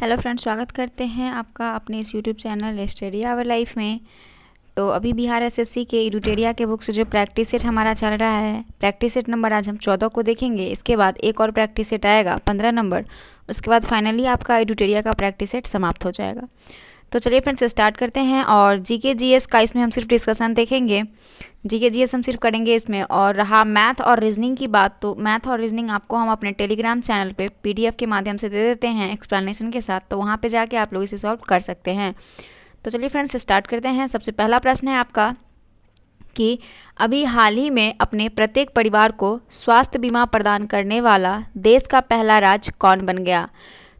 hello friends स्वागत करते हैं आपका अपने इस YouTube channel Asteria our life में तो अभी बिहार एसएससी के इरुटेरिया के बुक से जो प्रैक्टिस सेट हमारा चल रहा है प्रैक्टिस सेट नंबर आज हम चौदह को देखेंगे इसके बाद एक और प्रैक्टिस सेट आएगा पंद्रह नंबर उसके बाद फाइनली आपका इरुटेरिया का प्रैक्टिस सेट समाप्त हो जाएगा तो चलिए फ्रेंड्स स्टार्ट करते हैं और जी के जी एस का इसमें हम सिर्फ डिस्कशन देखेंगे जी के जी एस हम सिर्फ करेंगे इसमें और रहा मैथ और रीजनिंग की बात तो मैथ और रीजनिंग आपको हम अपने टेलीग्राम चैनल पे पीडीएफ के माध्यम से दे देते हैं एक्सप्लेनेशन के साथ तो वहाँ पर जाके आप लोग इसे सॉल्व कर सकते हैं तो चलिए फ्रेंड्स स्टार्ट करते हैं सबसे पहला प्रश्न है आपका कि अभी हाल ही में अपने प्रत्येक परिवार को स्वास्थ्य बीमा प्रदान करने वाला देश का पहला राज्य कौन बन गया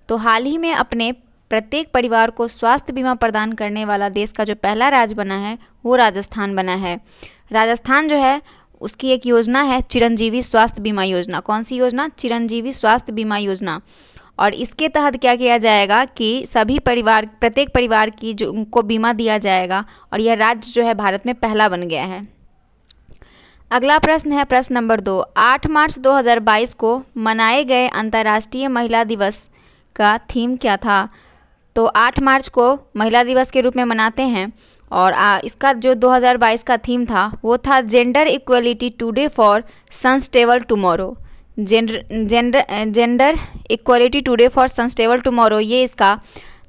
तो हाल ही में अपने प्रत्येक परिवार को स्वास्थ्य बीमा प्रदान करने वाला देश का जो पहला राज्य बना है वो राजस्थान बना है राजस्थान जो है उसकी एक योजना है चिरंजीवी स्वास्थ्य बीमा योजना कौन सी योजना चिरंजीवी स्वास्थ्य बीमा योजना और इसके तहत क्या किया जाएगा कि सभी परिवार प्रत्येक परिवार की जो उनको बीमा दिया जाएगा और यह राज्य जो है भारत में पहला बन गया है अगला प्रश्न है प्रश्न नंबर दो आठ मार्च 2022 को मनाए गए अंतर्राष्ट्रीय महिला दिवस का थीम क्या था तो 8 मार्च को महिला दिवस के रूप में मनाते हैं और आ, इसका जो 2022 का थीम था वो था gender equality today for sustainable tomorrow gender gender gender equality today for sustainable tomorrow ये इसका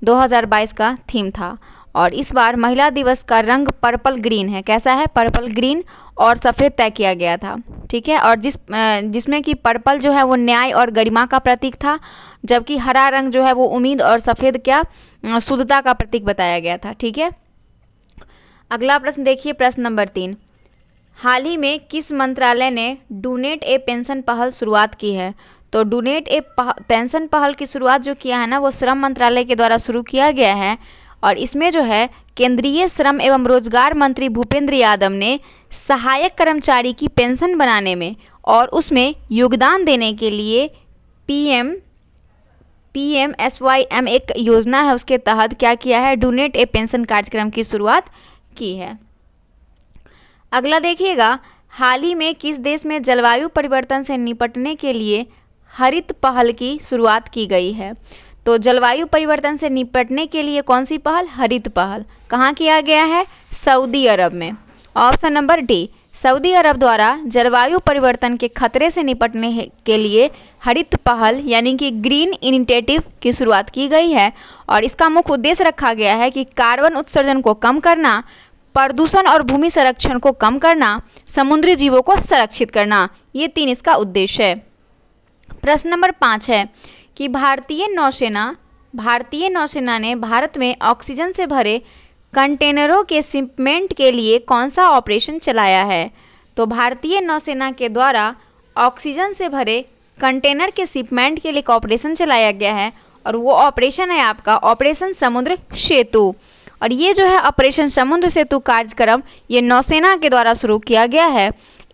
2022 का थीम था और इस बार महिला दिवस का रंग पर्पल ग्रीन है कैसा है पर्पल ग्रीन और सफ़ेद तय किया गया था ठीक है और जिस जिसमें कि पर्पल जो है वो न्याय और गरिमा का प्रतीक था जबकि हरा रंग जो है वो उम्मीद और सफ़ेद क्या शुद्धता का प्रतीक बताया गया था ठीक है अगला प्रश्न देखिए प्रश्न नंबर तीन हाल ही में किस मंत्रालय ने डोनेट ए पेंशन पहल शुरुआत की है तो डोनेट ए पेंशन पहल की शुरुआत जो किया है ना वो श्रम मंत्रालय के द्वारा शुरू किया गया है और इसमें जो है केंद्रीय श्रम एवं रोजगार मंत्री भूपेंद्र यादव ने सहायक कर्मचारी की पेंशन बनाने में और उसमें योगदान देने के लिए पीएम पीएम एसवाईएम एक योजना है उसके तहत क्या किया है डोनेट ए पेंशन कार्यक्रम की शुरुआत की है अगला देखिएगा हाल ही में किस देश में जलवायु परिवर्तन से निपटने के लिए हरित पहल की शुरुआत की गई है तो जलवायु परिवर्तन से निपटने के लिए कौन सी पहल हरित पहल कहाँ किया गया है सऊदी अरब में option number D Saudi Arab द्वारा जलवायु परिवर्तन के खतरे से निपटने के लिए हरित पहल यानी कि ग्रीन इनिटेटिव की शुरुआत की गई है और इसका मुख्य उद्देश्य रखा गया है कि कार्बन उत्सर्जन को कम करना प्रदूषण और भूमि संरक्षण को कम करना समुद्री जीवों को संरक्षित करना ये तीन इसका उद्देश्य है प्रश्न नंबर पाँच है कि भारतीय नौसेना भारतीय नौसेना ने भारत में ऑक्सीजन से भरे कंटेनरों के सिपमेंट के लिए कौन सा ऑपरेशन चलाया है तो भारतीय नौसेना के द्वारा ऑक्सीजन से भरे कंटेनर के सिपमेंट के लिए एक ऑपरेशन चलाया गया है और वो ऑपरेशन है आपका ऑपरेशन समुद्र सेतु और ये जो है ऑपरेशन समुद्र सेतु कार्यक्रम ये नौसेना के द्वारा शुरू किया गया है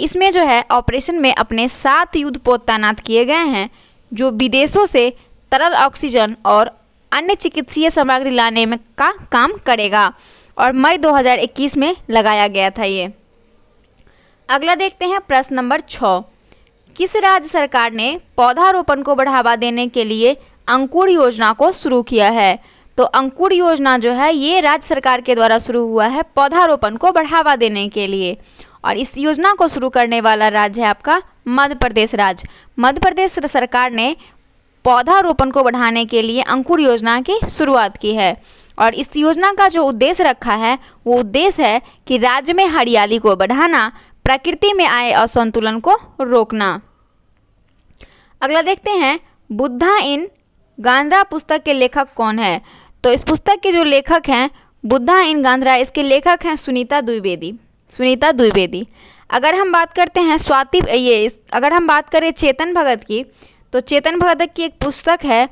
इसमें जो है ऑपरेशन में अपने सात युद्धपोत तैनात किए गए हैं जो विदेशों से तरल ऑक्सीजन और अन्य चिकित्सीय सामग्री लाने में का काम करेगा और मई 2021 में लगाया गया था ये अगला देखते हैं प्रश्न नंबर छ किस राज्य सरकार ने पौधारोपण को बढ़ावा देने के लिए अंकुर योजना को शुरू किया है तो अंकुर योजना जो है ये राज्य सरकार के द्वारा शुरू हुआ है पौधारोपण को बढ़ावा देने के लिए और इस योजना को शुरू करने वाला राज्य है आपका मध्य प्रदेश राज्य मध्य प्रदेश सरकार ने पौधारोपण को बढ़ाने के लिए अंकुर योजना की शुरुआत की है और इस योजना का जो उद्देश्य रखा है वो उद्देश्य है कि राज्य में हरियाली को बढ़ाना प्रकृति में आए असंतुलन को रोकना अगला देखते हैं बुद्धा इन गांधरा पुस्तक के लेखक कौन है तो इस पुस्तक के जो लेखक हैं बुद्धा इन गांधरा इसके लेखक हैं सुनीता द्विवेदी सुनीता द्विवेदी अगर हम बात करते हैं स्वाति ये अगर हम बात करें चेतन भगत की तो चेतन भगत की एक पुस्तक है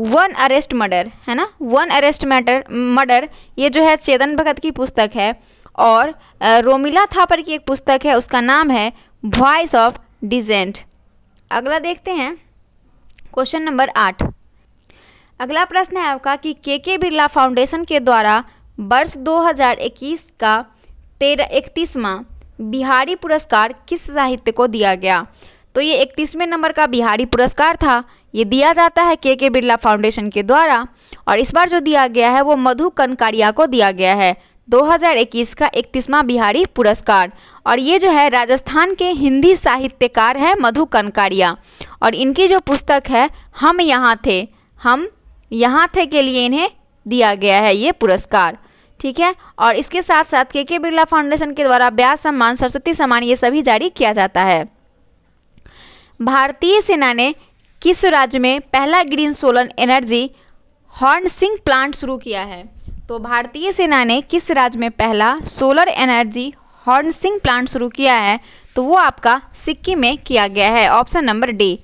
वन अरेस्ट मर्डर है ना वन अरेस्ट मैटर मर्डर ये जो है चेतन भगत की पुस्तक है और रोमिला थापर की एक पुस्तक है उसका नाम है वॉइस ऑफ डिजेंट अगला देखते हैं क्वेश्चन नंबर आठ अगला प्रश्न है आपका कि के के बिरला फाउंडेशन के द्वारा वर्ष 2021 का तेरह इकतीसवां बिहारी पुरस्कार किस साहित्य को दिया गया तो ये इकतीसवें नंबर का बिहारी पुरस्कार था ये दिया जाता है के के बिरला फाउंडेशन के द्वारा और इस बार जो दिया गया है वो मधु कनकारिया को दिया गया है 2021 का इकतीसवां बिहारी पुरस्कार और ये जो है राजस्थान के हिंदी साहित्यकार हैं मधु कनकारिया और इनकी जो पुस्तक है हम यहाँ थे हम यहाँ थे के लिए इन्हें दिया गया है ये पुरस्कार ठीक है और इसके साथ साथ के के बिरला फाउंडेशन के द्वारा ब्यास सम्मान सरस्वती सम्मान ये सभी जारी किया जाता है भारतीय सेना ने किस राज्य में पहला green solar energy harnessing plant शुरू किया है तो भारतीय सेना ने किस राज्य में पहला solar energy harnessing plant शुरू किया है तो वो आपका सिक्किम में किया गया है ऑप्शन नंबर डी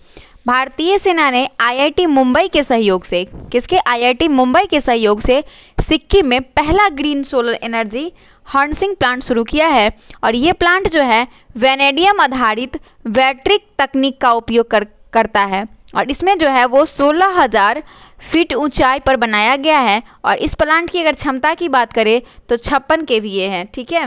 भारतीय सेना ने आईआईटी मुंबई के सहयोग से किसके आईआईटी मुंबई के सहयोग से सिक्किम में पहला green solar energy harnessing plant शुरू किया है और ये प्लांट जो है वेनेडियम आधारित वैट्रिक तकनीक का उपयोग कर, करता है और इसमें जो है वो सोलह हज़ार फीट ऊंचाई पर बनाया गया है और इस प्लांट की अगर क्षमता की बात करें तो छप्पन के भी ये है ठीक है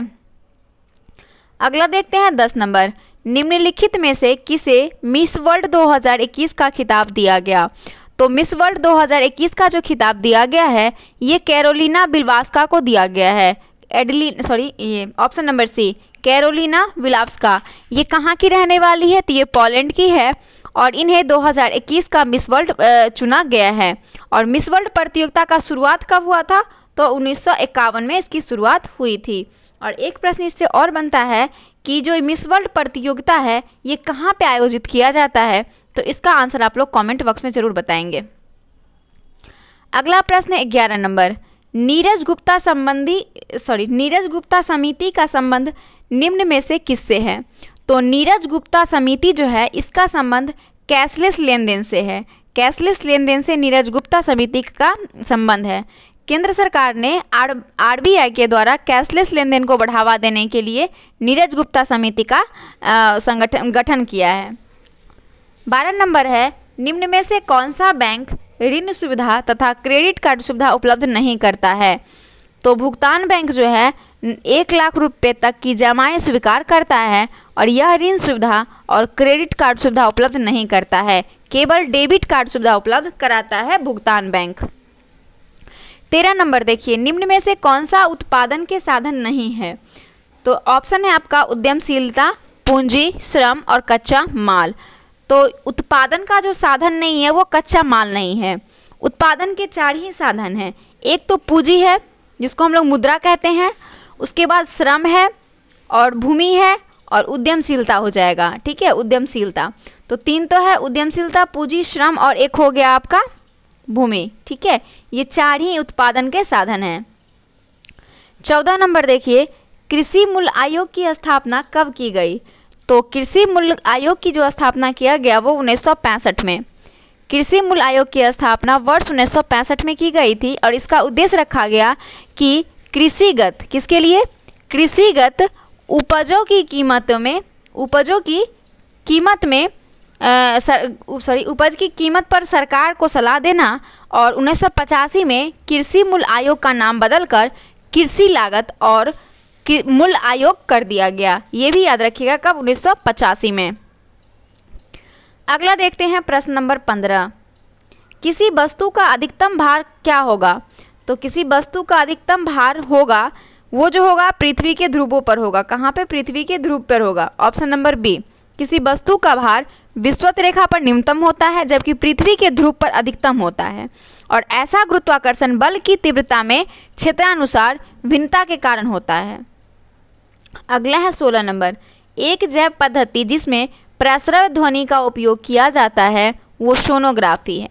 अगला देखते हैं दस नंबर निम्नलिखित में से किसे मिस वर्ल्ड 2021 का खिताब दिया गया तो मिस वर्ल्ड 2021 का जो खिताब दिया गया है ये कैरोलिना बिलवास्का को दिया गया है एडलिन सॉरी ये ऑप्शन नंबर सी कैरोलिना विलाप्सका ये कहाँ की रहने वाली है तो ये पोलैंड की है और इन्हें 2021 का मिस वर्ल्ड चुना गया है और मिस वर्ल्ड प्रतियोगिता का शुरुआत कब हुआ था तो उन्नीस में इसकी शुरुआत हुई थी और एक प्रश्न इससे और बनता है कि जो मिस वर्ल्ड प्रतियोगिता है ये कहाँ पे आयोजित किया जाता है तो इसका आंसर आप लोग कमेंट बॉक्स में ज़रूर बताएंगे अगला प्रश्न है ग्यारह नंबर नीरज गुप्ता संबंधी सॉरी नीरज गुप्ता समिति का संबंध निम्न में से किससे है तो नीरज गुप्ता समिति जो है इसका संबंध कैशलेस लेन देन से है कैशलेस लेन देन से नीरज गुप्ता समिति का संबंध है केंद्र सरकार ने आर आर के द्वारा कैशलेस लेन देन को बढ़ावा देने के लिए नीरज गुप्ता समिति का संगठन गठन किया है बारह नंबर है निम्न में से कौन सा बैंक ऋण सुविधा तथा क्रेडिट कार्ड सुविधा उपलब्ध नहीं करता है तो भुगतान बैंक जो है एक लाख रुपए तक की जमाएँ स्वीकार करता है और यह ऋण सुविधा और क्रेडिट कार्ड सुविधा उपलब्ध नहीं करता है केवल डेबिट कार्ड सुविधा उपलब्ध कराता है भुगतान बैंक तेरह नंबर देखिए निम्न में से कौन सा उत्पादन के साधन नहीं है तो ऑप्शन है आपका उद्यमशीलता पूंजी श्रम और कच्चा माल तो उत्पादन का जो साधन नहीं है वो कच्चा माल नहीं है उत्पादन के चार ही साधन हैं एक तो पूंजी है जिसको हम लोग मुद्रा कहते हैं उसके बाद श्रम है और भूमि है और उद्यमशीलता हो जाएगा ठीक है उद्यमशीलता तो तीन तो है उद्यमशीलता पूंजी श्रम और एक हो गया आपका भूमि ठीक है ये चार ही उत्पादन के साधन हैं चौदह नंबर देखिए कृषि मूल्य आयोग की स्थापना कब की गई तो कृषि मूल्य आयोग की जो स्थापना किया गया वो उन्नीस में कृषि मूल्य आयोग की स्थापना वर्ष उन्नीस में की गई थी और इसका उद्देश्य रखा गया कि कृषिगत किसके लिए कृषिगत उपजों की कीमतों में उपजों की कीमत में सॉरी उपज की कीमत पर सरकार को सलाह देना और उन्नीस में कृषि मूल्य आयोग का नाम बदलकर कृषि लागत और मूल आयोग कर दिया गया ये भी याद रखिएगा कब उन्नीस में अगला देखते हैं प्रश्न नंबर पंद्रह किसी वस्तु का अधिकतम भार क्या होगा तो किसी वस्तु का अधिकतम भार होगा वो जो होगा पृथ्वी के ध्रुवों पर होगा कहाँ पे पृथ्वी के ध्रुव पर होगा ऑप्शन नंबर बी किसी वस्तु का भार विश्वत रेखा पर न्यूनतम होता है जबकि पृथ्वी के ध्रुव पर अधिकतम होता है और ऐसा गुरुत्वाकर्षण बल की तीव्रता में क्षेत्रानुसार भिन्नता के कारण होता है अगला है सोलह नंबर एक जैव पद्धति जिसमें प्रसरव ध्वनि का उपयोग किया जाता है वो सोनोग्राफी है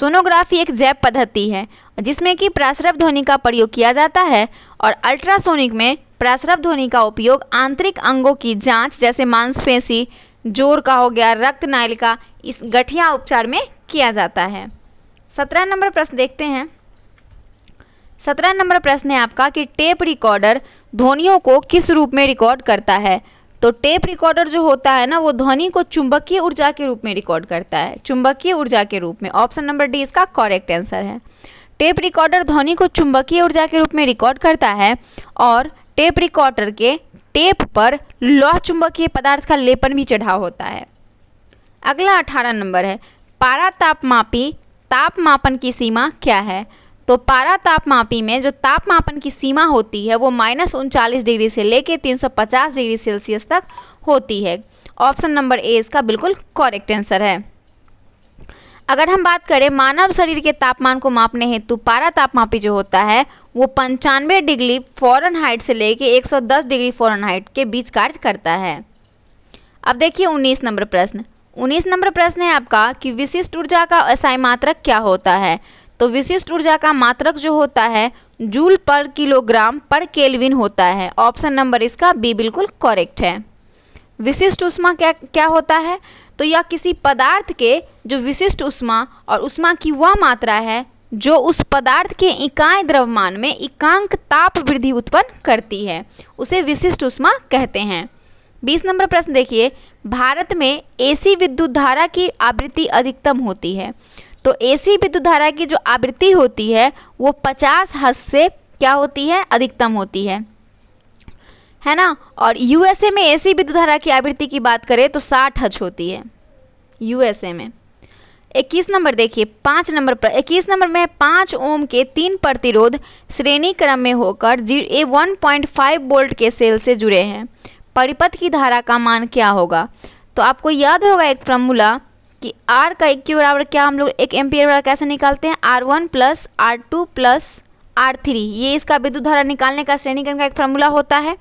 सोनोग्राफी एक जैव पद्धति है जिसमें कि प्रसरव ध्वनि का प्रयोग किया जाता है और अल्ट्रासोनिक में प्रसरव ध्वनि का उपयोग आंतरिक अंगों की जांच जैसे मांसपेशी जोर का हो गया रक्त नाल का इस गठिया उपचार में किया जाता है सत्रह नंबर प्रश्न देखते हैं सत्रह नंबर प्रश्न है आपका कि टेप रिकॉर्डर ध्वनियों को किस रूप में रिकॉर्ड करता है तो टेप रिकॉर्डर जो होता है ना वो ध्वनि को चुंबकीय ऊर्जा के रूप में रिकॉर्ड करता है चुंबकीय ऊर्जा के रूप में ऑप्शन नंबर डी इसका करेक्ट आंसर है टेप रिकॉर्डर ध्वनि को चुंबकीय ऊर्जा के रूप में रिकॉर्ड करता है और टेप रिकॉर्डर के टेप पर लौह चुंबकीय पदार्थ का लेपन भी चढ़ा होता है अगला अठारह नंबर है पारा तापमापी तापमापन की सीमा क्या है तो पारा तापमापी में जो तापमापन की सीमा होती है वो माइनस उनचालीस डिग्री से लेके 350 डिग्री सेल्सियस तक होती है ऑप्शन नंबर ए इसका बिल्कुल करेक्ट आंसर है अगर हम बात करें मानव शरीर के तापमान को मापने हेतु पारा तापमापी जो होता है वो पंचानवे डिग्री फॉरन से लेके एक डिग्री फॉरन के बीच कार्य करता है अब देखिए उन्नीस नंबर प्रश्न उन्नीस नंबर प्रश्न है आपका कि विशिष्ट ऊर्जा का असाई मात्रक क्या होता है तो विशिष्ट ऊर्जा का मात्रक जो होता है जूल पर किलोग्राम पर केल्विन होता है ऑप्शन नंबर इसका बी बिल्कुल करेक्ट है विशिष्ट उष्मा क्या क्या होता है तो यह किसी पदार्थ के जो विशिष्ट उष्मा और उष्मा की वह मात्रा है जो उस पदार्थ के इकाई द्रव्यमान में इकांक ताप वृद्धि उत्पन्न करती है उसे विशिष्ट उष्मा कहते हैं बीस नंबर प्रश्न देखिए भारत में एसी विद्युत धारा की आवृत्ति अधिकतम होती है तो एसी विद्युधारा की जो आवृत्ति होती है वो पचास हज से क्या होती है अधिकतम होती है है ना और यूएसए में एसी धारा की आवृत्ति की बात करें तो साठ हज होती है यूएसए में इक्कीस नंबर देखिए पाँच नंबर पर इक्कीस नंबर में पाँच ओम के तीन प्रतिरोध श्रेणी क्रम में होकर जी ए वन पॉइंट फाइव वोल्ट के सेल से जुड़े हैं परिपथ की धारा का मान क्या होगा तो आपको याद होगा एक फॉर्मूला कि आर का एक बराबर क्या हम लोग एक एम्पियर बराबर कैसे निकालते हैं R one plus R two plus R three ये इसका विद्युत धारा निकालने का श्रेणीकरण का एक फॉर्मूला होता है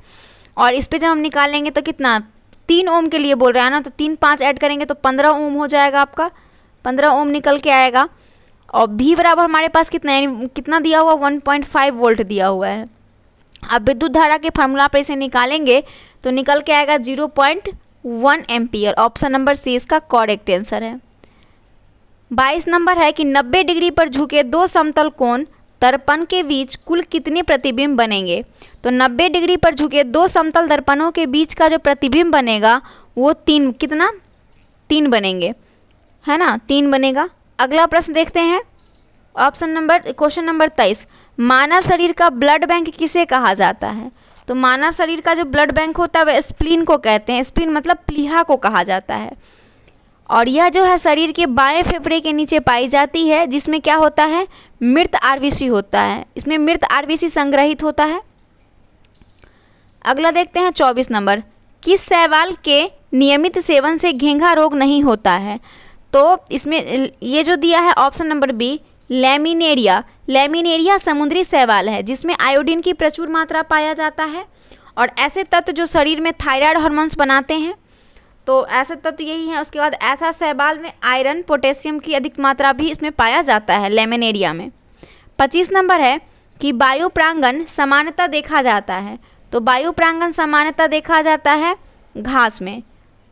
और इस पर जब हम निकालेंगे तो कितना तीन ओम के लिए बोल रहे हैं ना तो तीन पाँच ऐड करेंगे तो पंद्रह ओम हो जाएगा आपका पंद्रह ओम निकल के आएगा और भी बराबर हमारे पास कितना यानी कितना दिया हुआ वन पॉइंट फाइव वोल्ट दिया हुआ है अब विद्युत धारा के फार्मूला पर इसे निकालेंगे तो निकल के आएगा zero point one ampere option number C इसका करेक्ट आंसर है बाईस नंबर है कि नब्बे डिग्री पर झुके दो समतल कोण दर्पण के बीच कुल कितने प्रतिबिंब बनेंगे तो 90 डिग्री पर झुके दो समतल दर्पणों के बीच का जो प्रतिबिंब बनेगा वो तीन कितना तीन बनेंगे है ना तीन बनेगा अगला प्रश्न देखते हैं ऑप्शन नंबर क्वेश्चन नंबर तेईस मानव शरीर का ब्लड बैंक किसे कहा जाता है तो मानव शरीर का जो ब्लड बैंक होता है वह स्प्लीन को कहते हैं स्प्लीन मतलब प्लीहा को कहा जाता है और यह जो है शरीर के बाएं फेफड़े के नीचे पाई जाती है जिसमें क्या होता है मृत आरबीसी होता है इसमें मृत आरबीसी संग्रहित होता है अगला देखते हैं चौबीस नंबर किस सहवाल के नियमित सेवन से घेंघा रोग नहीं होता है तो इसमें ये जो दिया है option number B Laminaria Laminaria समुद्री सवाल है जिसमें आयोडीन की प्रचुर मात्रा पाया जाता है और ऐसे तत्व जो शरीर में थायराइड हार्मोन्स बनाते हैं तो ऐसे तत्व यही है उसके बाद ऐसा सैबाल में आयरन पोटेशियम की अधिक मात्रा भी इसमें पाया जाता है लेमिनेरिया में पच्चीस नंबर है कि वायु प्रांगण समानता देखा जाता है तो वायु प्रांगण समानता देखा जाता है घास में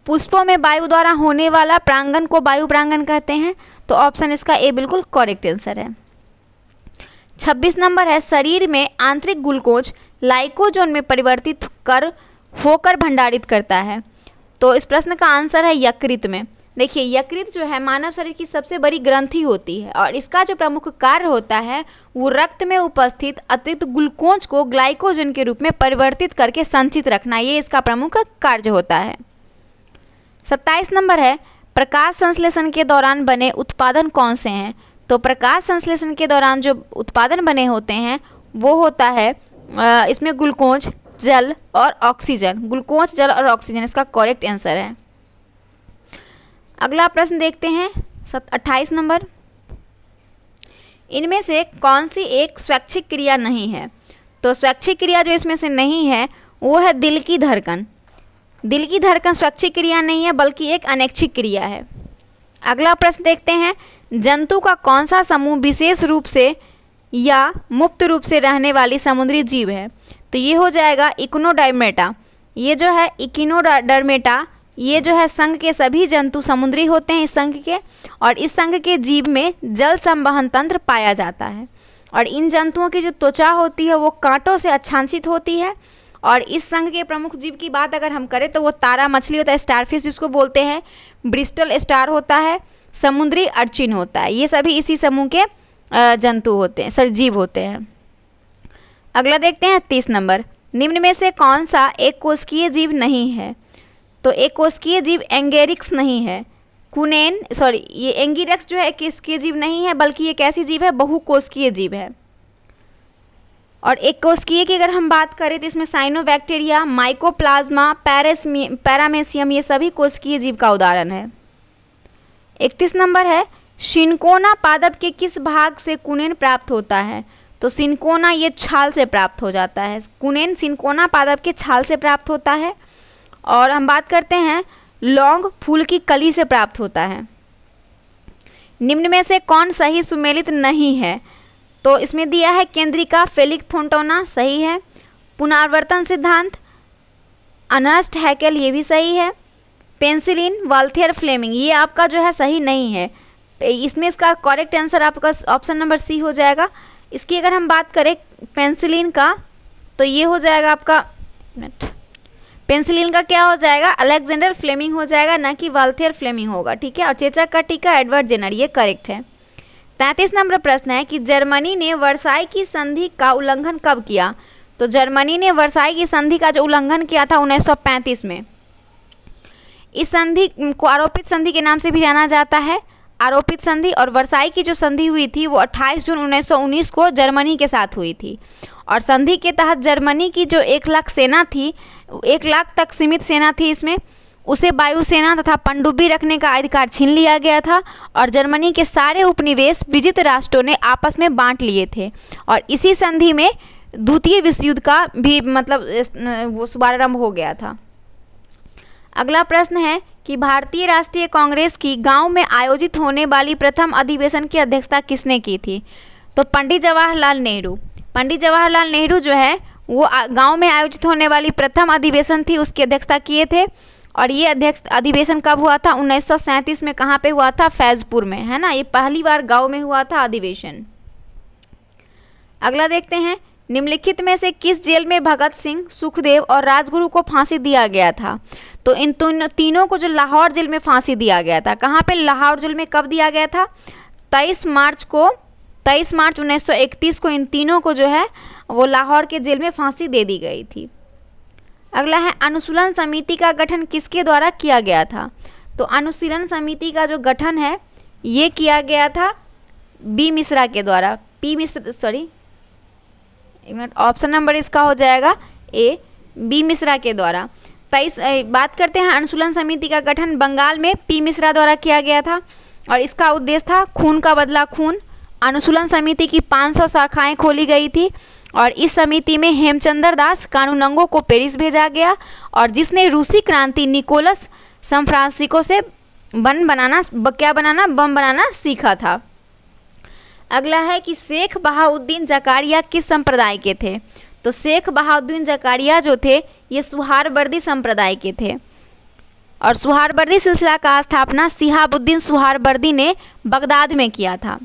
पुष्पों में वायु द्वारा होने वाला प्रांगण को वायु प्रांगण कहते हैं तो ऑप्शन इसका ए बिल्कुल करेक्ट आंसर है छब्बीस नंबर है शरीर में आंतरिक ग्लूकोज लाइकोजोन में परिवर्तित कर होकर भंडारित करता है तो इस प्रश्न का आंसर है यकृत में देखिए यकृत जो है मानव शरीर की सबसे बड़ी ग्रंथि होती है और इसका जो प्रमुख कार्य होता है वो रक्त में उपस्थित अतिरिक्त ग्लूकोज को ग्लाइकोजन के रूप में परिवर्तित करके संचित रखना ये इसका प्रमुख कार्य होता है सत्ताईस नंबर है प्रकाश संश्लेषण के दौरान बने उत्पादन कौन से हैं तो प्रकाश संश्लेषण के दौरान जो उत्पादन बने होते हैं वो होता है इसमें ग्लूकोज जल और ऑक्सीजन ग्लूकोज जल और ऑक्सीजन इसका करेक्ट आंसर है अगला प्रश्न देखते हैं अट्ठाईस नंबर इनमें से कौन सी एक स्वैच्छिक क्रिया नहीं है तो स्वैच्छिक क्रिया जो इसमें से नहीं है वो है दिल की धड़कन दिल की धड़कन स्वैच्छिक क्रिया नहीं है बल्कि एक अनैच्छिक क्रिया है अगला प्रश्न देखते हैं जंतु का कौन सा समूह विशेष रूप से या मुक्त रूप से रहने वाली समुद्री जीव है तो ये हो जाएगा इकोनोडाइमेटा ये जो है इकिनोडर्मेटा ये जो है संघ के सभी जंतु समुद्री होते हैं इस संघ के और इस संघ के जीव में जल संवहन तंत्र पाया जाता है और इन जंतुओं की जो त्वचा होती है वो कांटों से अच्छांसित होती है और इस संघ के प्रमुख जीव की बात अगर हम करें तो वो तारा मछली होता है स्टारफिश जिसको बोलते हैं ब्रिस्टल स्टार होता है समुद्री अर्चिन होता है ये सभी इसी समूह के जंतु होते हैं सर जीव होते हैं अगला देखते हैं तीस नंबर निम्न में से कौन सा एक कोशकीय जीव नहीं है तो एक कोशकीय जीव एंगेरिक्स नहीं है कुनेन सॉरी ये एंगीरक्स जो है किसकीय जीव नहीं है बल्कि ये कैसी जीव है बहु कोशकीय जीव है और एक कोशकीय की अगर हम बात करें तो इसमें साइनोबैक्टीरिया माइकोप्लाज्मा पैरामेसियम ये सभी कोशकीय जीव का उदाहरण है इकतीस नंबर है सिनकोना पादप के किस भाग से कुनेन प्राप्त होता है तो सिनकोना ये छाल से प्राप्त हो जाता है कुनेन सिनकोना पादप के छाल से प्राप्त होता है और हम बात करते हैं लौंग फूल की कली से प्राप्त होता है निम्न में से कौन सही सुमेलित नहीं है तो इसमें दिया है केंद्रिका फेलिक फोन्टोना सही है पुनरावर्तन सिद्धांत अनस्ट हैकेल ये भी सही है पेंसिलिन वाल्थियर फ्लेमिंग ये आपका जो है सही नहीं है इसमें इसका करेक्ट आंसर आपका ऑप्शन नंबर सी हो जाएगा इसकी अगर हम बात करें पेंसिलिन का तो ये हो जाएगा आपका पेंसिलिन का क्या हो जाएगा अलेक्जेंडर फ्लेमिंग हो जाएगा ना कि वाल्थियर फ्लेमिंग होगा ठीक है और चेचक का टीका एडवर्ड जेनर ये करेक्ट है तैंतीस नंबर प्रश्न है कि जर्मनी ने वर्साई की संधि का उल्लंघन कब किया तो जर्मनी ने वर्साई की संधि का जो उल्लंघन किया था 1935 में इस संधि को आरोपित संधि के नाम से भी जाना जाता है आरोपित संधि और वर्साई की जो संधि हुई थी वो 28 जून 1919 को जर्मनी के साथ हुई थी और संधि के तहत जर्मनी की जो एक लाख सेना थी एक लाख तक सीमित सेना थी इसमें उसे वायुसेना तथा पनडुब्बी रखने का अधिकार छीन लिया गया था और जर्मनी के सारे उपनिवेश विजित राष्ट्रों ने आपस में बांट लिए थे और इसी संधि में द्वितीय विश्व युद्ध का भी मतलब वो शुभारंभ हो गया था अगला प्रश्न है कि भारतीय राष्ट्रीय कांग्रेस की गांव में आयोजित होने वाली प्रथम अधिवेशन की अध्यक्षता किसने की थी तो पंडित जवाहरलाल नेहरू पंडित जवाहरलाल नेहरू जो है वो गांव में आयोजित होने वाली प्रथम अधिवेशन थी उसकी अध्यक्षता किए थे और ये अध्यक्ष अधिवेशन कब हुआ था उन्नीस में कहाँ पे हुआ था फैजपुर में है ना ये पहली बार गाँव में हुआ था अधिवेशन अगला देखते हैं निम्नलिखित में से किस जेल में भगत सिंह सुखदेव और राजगुरु को फांसी दिया गया था तो इन तीनों को जो लाहौर जेल में फांसी दिया गया था कहाँ पे लाहौर जेल में कब दिया गया था तेईस मार्च को तेईस मार्च 1931 को इन तीनों को जो है वो लाहौर के जेल में फांसी दे दी गई थी अगला है अनुशीलन समिति का गठन किसके द्वारा किया गया था तो अनुशीलन समिति का जो गठन है ये किया गया था बी मिश्रा के द्वारा पी मिश्रा सॉरी एक मिनट ऑप्शन नंबर इसका हो जाएगा ए बी मिश्रा के द्वारा तेईस तो बात करते हैं अनुशूलन समिति का गठन बंगाल में पी मिश्रा द्वारा किया गया था और इसका उद्देश्य था खून का बदला खून अनुशूलन समिति की 500 शाखाएं खोली गई थी और इस समिति में हेमचंद्र दास कानूनंगो को पेरिस भेजा गया और जिसने रूसी क्रांति निकोलस सम्फ्रांसिको से बन बनाना क्या बनाना बम बनाना सीखा था अगला है कि शेख बहाउद्दीन जकारिया किस संप्रदाय के थे तो शेख बहाउद्दीन जकारिया जो थे ये सुहारवर्दी संप्रदाय के थे और सुहारवर्दी सिलसिला का स्थापना सिहाबुद्दीन सुहारवर्दी ने बगदाद में किया था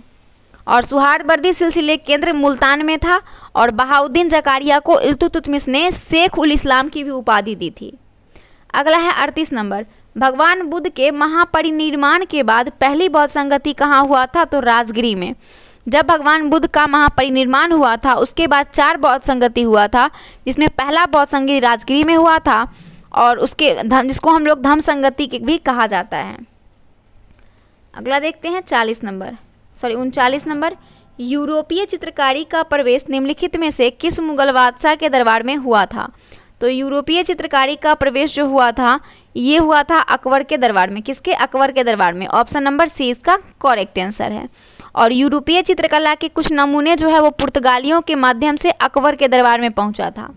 और सुहारवर्दी सिलसिले केंद्र मुल्तान में था और बहाउद्दीन जकारिया को इल्तुतमिस ने शेख उल इस्लाम की भी उपाधि दी थी अगला है अड़तीस नंबर भगवान बुद्ध के महापरिनिर्माण के बाद पहली बौद्ध संगति कहाँ हुआ था तो राजगिरी में जब भगवान बुद्ध का महापरिनिर्माण हुआ था उसके बाद चार बौद्ध संगति हुआ था जिसमें पहला बौद्ध संगति राजगिरी में हुआ था और उसके धम जिसको हम लोग धम संगति भी कहा जाता है अगला देखते हैं चालीस नंबर सॉरी उनचालीस नंबर यूरोपीय चित्रकारी का प्रवेश निम्नलिखित में से किस मुगल बादशाह के दरबार में हुआ था तो यूरोपीय चित्रकारी का प्रवेश जो हुआ था ये हुआ था अकबर के दरबार में किसके अकबर के दरबार में ऑप्शन नंबर सी इसका करेक्ट आंसर है और यूरोपीय चित्रकला के कुछ नमूने जो है वो पुर्तगालियों के माध्यम से अकबर के दरबार में पहुंचा था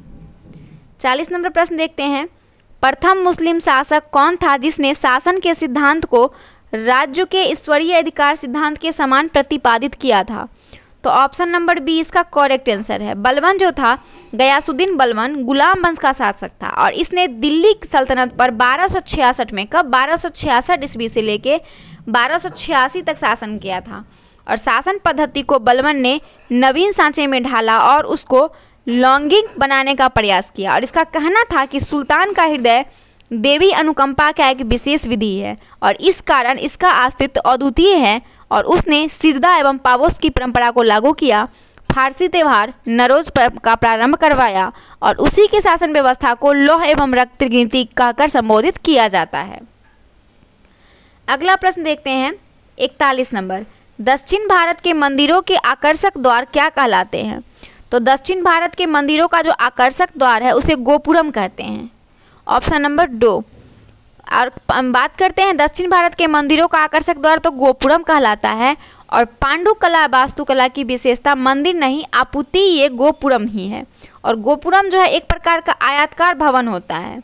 चालीस नंबर प्रश्न देखते हैं प्रथम मुस्लिम शासक कौन था जिसने शासन के सिद्धांत को राज्य के ईश्वरीय अधिकार सिद्धांत के समान प्रतिपादित किया था तो ऑप्शन नंबर बी इसका करेक्ट आंसर है बलवन जो था गयासुद्दीन बलवन गुलाम वंश का शासक था और इसने दिल्ली सल्तनत पर 1266 में कब 1266 ईस्वी से लेके 1286 तक शासन किया था और शासन पद्धति को बलवन ने नवीन सांचे में ढाला और उसको लॉन्गिंग बनाने का प्रयास किया और इसका कहना था कि सुल्तान का हृदय देवी अनुकंपा का एक विशेष विधि है और इस कारण इसका अस्तित्व अद्वितीय है और उसने सिजदा एवं पावोस की परंपरा को लागू किया फारसी त्यौहार नरोज का प्रारंभ करवाया और उसी के शासन व्यवस्था को लोह एवं रक्त गिनती कहकर संबोधित किया जाता है अगला प्रश्न देखते हैं इकतालीस नंबर दक्षिण भारत के मंदिरों के आकर्षक द्वार क्या कहलाते हैं तो दक्षिण भारत के मंदिरों का जो आकर्षक द्वार है उसे गोपुरम कहते हैं ऑप्शन नंबर दो और बात करते हैं दक्षिण भारत के मंदिरों का आकर्षक द्वार तो गोपुरम कहलाता है और पांडु कला वास्तुकला की विशेषता मंदिर नहीं आपूति ये गोपुरम ही है और गोपुरम जो है एक प्रकार का आयातकार भवन होता है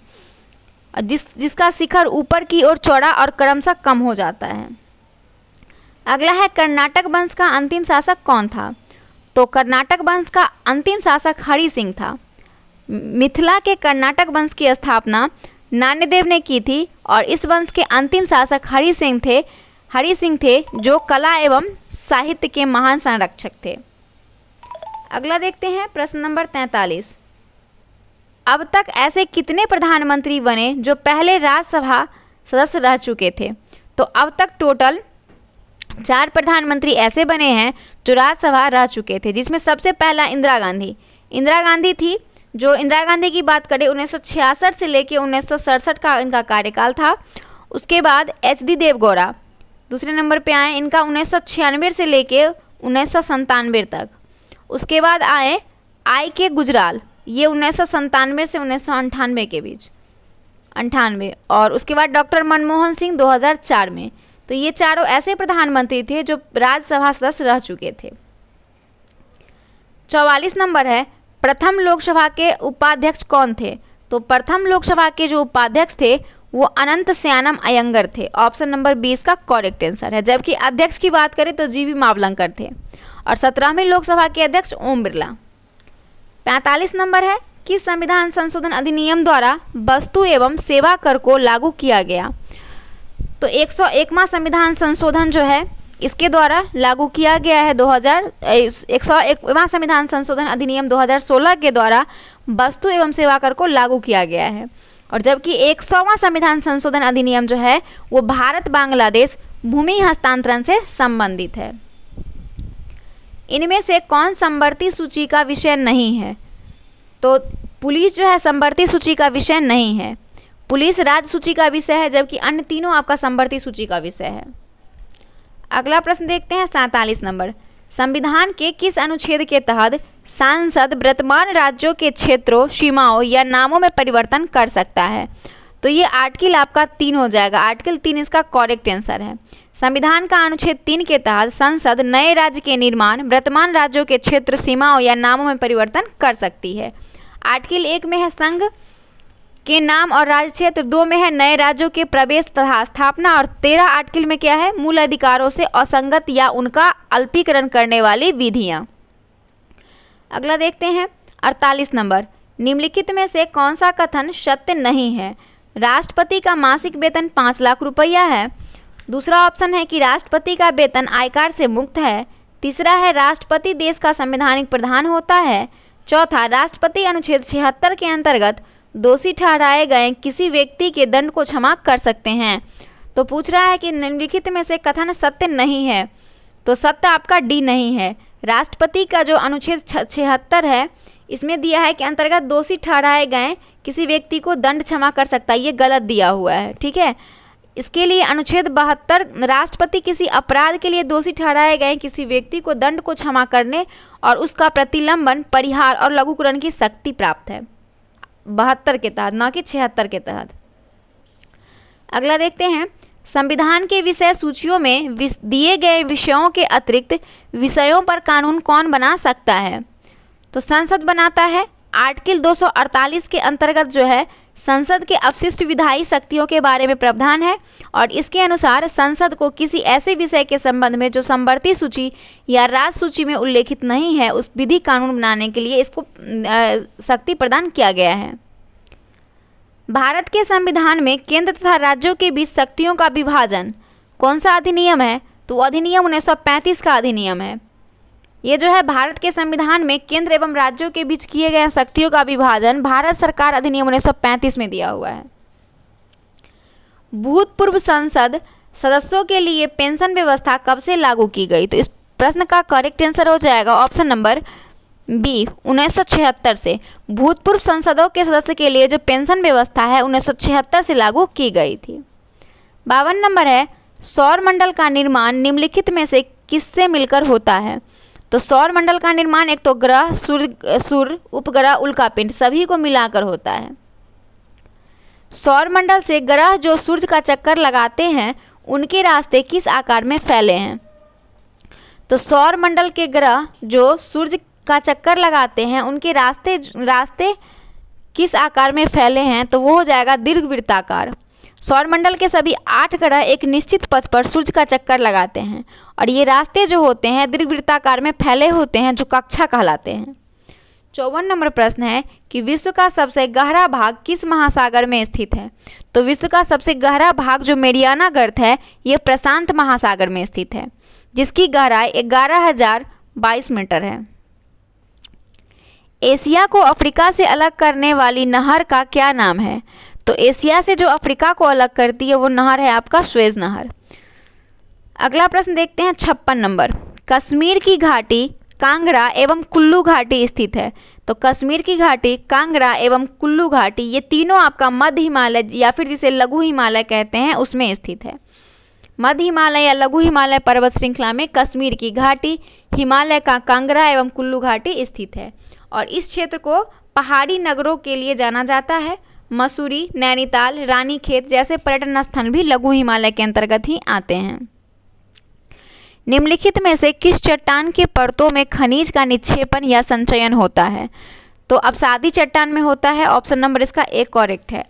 जिस जिसका शिखर ऊपर की ओर चौड़ा और क्रमशः कम हो जाता है अगला है कर्नाटक वंश का अंतिम शासक कौन था तो कर्नाटक वंश का अंतिम शासक हरि सिंह था मिथिला के कर्नाटक वंश की स्थापना नान्यदेव ने की थी और इस वंश के अंतिम शासक हरि सिंह थे हरि सिंह थे जो कला एवं साहित्य के महान संरक्षक थे अगला देखते हैं प्रश्न नंबर तैंतालीस अब तक ऐसे कितने प्रधानमंत्री बने जो पहले राज्यसभा सदस्य रह चुके थे तो अब तक टोटल चार प्रधानमंत्री ऐसे बने हैं जो राज्यसभा रह चुके थे जिसमें सबसे पहला इंदिरा गांधी इंदिरा गांधी थी जो इंदिरा गांधी की बात करें उन्नीस से लेकर उन्नीस का इनका कार्यकाल था उसके बाद एच डी देवगौड़ा दूसरे नंबर पे आए इनका उन्नीस से लेकर उन्नीस तक उसके बाद आए आई के गुजराल ये उन्नीस से उन्नीस के बीच अंठानवे और उसके बाद डॉक्टर मनमोहन सिंह 2004 में तो ये चारों ऐसे प्रधानमंत्री थे जो राज्यसभा सदस्य रह चुके थे चौवालीस नंबर है प्रथम लोकसभा के उपाध्यक्ष कौन थे तो प्रथम लोकसभा के जो उपाध्यक्ष थे वो अनंत श्यानम अयंगर थे ऑप्शन नंबर बीस का करेक्ट आंसर है जबकि अध्यक्ष की बात करें तो जीवी मावलंकर थे और सत्रहवीं लोकसभा के अध्यक्ष ओम बिरला पैंतालीस नंबर है कि संविधान संशोधन अधिनियम द्वारा वस्तु एवं सेवा कर को लागू किया गया तो सौ माह संविधान संशोधन जो है इसके द्वारा लागू किया गया है 2000 101वां संविधान संशोधन अधिनियम 2016 के द्वारा वस्तु एवं सेवा कर को लागू किया गया है और जबकि एक संविधान संशोधन अधिनियम जो है वो भारत बांग्लादेश भूमि हस्तांतरण से संबंधित है इनमें से कौन संवर्ती सूची का विषय नहीं है तो पुलिस जो है संवर्ती सूची का विषय नहीं है पुलिस राज्य सूची का विषय है जबकि अन्य तीनों आपका संवर्ती सूची का विषय है अगला प्रश्न देखते हैं सैतालीस नंबर संविधान के किस अनुच्छेद के तहत सांसद वर्तमान राज्यों के क्षेत्रों सीमाओं या नामों में परिवर्तन कर सकता है तो ये आर्टिकल आपका तीन हो जाएगा आर्टिकल तीन इसका करेक्ट आंसर है संविधान का अनुच्छेद तीन के तहत संसद नए राज्य के निर्माण वर्तमान राज्यों के क्षेत्र सीमाओं या नामों में परिवर्तन कर सकती है आर्टिकल एक में है संघ के नाम और राज्य क्षेत्र दो में है नए राज्यों के प्रवेश तथा स्थापना और तेरह आर्टिकल में क्या है मूल अधिकारों से असंगत या उनका अल्पीकरण करने वाली विधियां अगला देखते हैं अड़तालीस नंबर निम्नलिखित में से कौन सा कथन सत्य नहीं है राष्ट्रपति का मासिक वेतन पाँच लाख रुपया है दूसरा ऑप्शन है कि राष्ट्रपति का वेतन आयकार से मुक्त है तीसरा है राष्ट्रपति देश का संवैधानिक प्रधान होता है चौथा राष्ट्रपति अनुच्छेद छिहत्तर के अंतर्गत दोषी ठहराए गए किसी व्यक्ति के दंड को क्षमा कर सकते हैं तो पूछ रहा है कि निम्नलिखित में से कथन सत्य नहीं है तो सत्य आपका डी नहीं है राष्ट्रपति का जो अनुच्छेद छिहत्तर है इसमें दिया है कि अंतर्गत दोषी ठहराए गए किसी व्यक्ति को दंड क्षमा कर सकता है ये गलत दिया हुआ है ठीक है इसके लिए अनुच्छेद बहत्तर राष्ट्रपति किसी अपराध के लिए दोषी ठहराए गए किसी व्यक्ति को दंड को क्षमा करने और उसका प्रतिलंबन परिहार और लघुकरण की शक्ति प्राप्त है बहत्तर के तहत ना कि छिहत्तर के तहत अगला देखते हैं संविधान के विषय सूचियों में दिए गए विषयों के अतिरिक्त विषयों पर कानून कौन बना सकता है तो संसद बनाता है आर्टिकल 248 के अंतर्गत जो है संसद के अपशिष्ट विधायी शक्तियों के बारे में प्रावधान है और इसके अनुसार संसद को किसी ऐसे विषय के संबंध में जो संवर्ती सूची या राज सूची में उल्लेखित नहीं है उस विधि कानून बनाने के लिए इसको शक्ति प्रदान किया गया है भारत के संविधान में केंद्र तथा राज्यों के बीच शक्तियों का विभाजन कौन सा अधिनियम है तो अधिनियम उन्नीस का अधिनियम है ये जो है भारत के संविधान में केंद्र एवं राज्यों के बीच किए गए शक्तियों का विभाजन भारत सरकार अधिनियम पैंतीस में दिया हुआ है भूतपूर्व संसद सदस्यों के लिए पेंशन व्यवस्था कब से लागू की गई तो इस प्रश्न का करेक्ट आंसर हो जाएगा ऑप्शन नंबर बी 1976 से भूतपूर्व संसदों के सदस्य के लिए जो पेंशन व्यवस्था है 1976 से लागू की गई थी बावन नंबर है सौर मंडल का निर्माण निम्नलिखित में से किससे मिलकर होता है तो सौर मंडल का निर्माण एक तो ग्रह सूर्य सूर्य उपग्रह उल्का पिंड सभी को मिलाकर होता है सौर मंडल से ग्रह जो सूर्य का चक्कर लगाते हैं उनके रास्ते किस आकार में फैले हैं तो सौर मंडल के ग्रह जो सूर्य का चक्कर लगाते हैं उनके रास्ते रास्ते किस आकार में फैले हैं तो वो हो जाएगा दीर्घ वृत्ताकार सौरमंडल के सभी आठ ग्रह एक निश्चित पथ पर सूर्य का चक्कर लगाते हैं और ये रास्ते जो होते हैं दीर्घवृत्ताकार में फैले होते हैं जो कक्षा कहलाते हैं चौवन नंबर प्रश्न है कि विश्व का सबसे गहरा भाग किस महासागर में स्थित है तो विश्व का सबसे गहरा भाग जो मेरियाना गर्थ है यह प्रशांत महासागर में स्थित है जिसकी गहराई ग्यारह हजार बाईस मीटर है एशिया को अफ्रीका से अलग करने वाली नहर का क्या नाम है तो एशिया से जो अफ्रीका को अलग करती है वो नहर है आपका स्वेज नहर अगला प्रश्न देखते हैं छप्पन नंबर कश्मीर की घाटी कांगड़ा एवं कुल्लू घाटी स्थित है तो कश्मीर की घाटी कांगड़ा एवं कुल्लू घाटी ये तीनों आपका मध्य हिमालय या फिर जिसे लघु हिमालय कहते हैं उसमें स्थित है मध्य हिमालय या लघु हिमालय पर्वत श्रृंखला में कश्मीर की घाटी हिमालय का कांगड़ा एवं कुल्लू घाटी स्थित है और इस क्षेत्र को पहाड़ी नगरों के लिए जाना जाता है मसूरी नैनीताल रानीखेत जैसे पर्यटन स्थल भी लघु हिमालय के अंतर्गत ही आते हैं निम्नलिखित में से किस चट्टान के परतों में खनिज का निक्षेपण या संचयन होता है तो अपसादी चट्टान में होता है ऑप्शन नंबर इसका एक करेक्ट है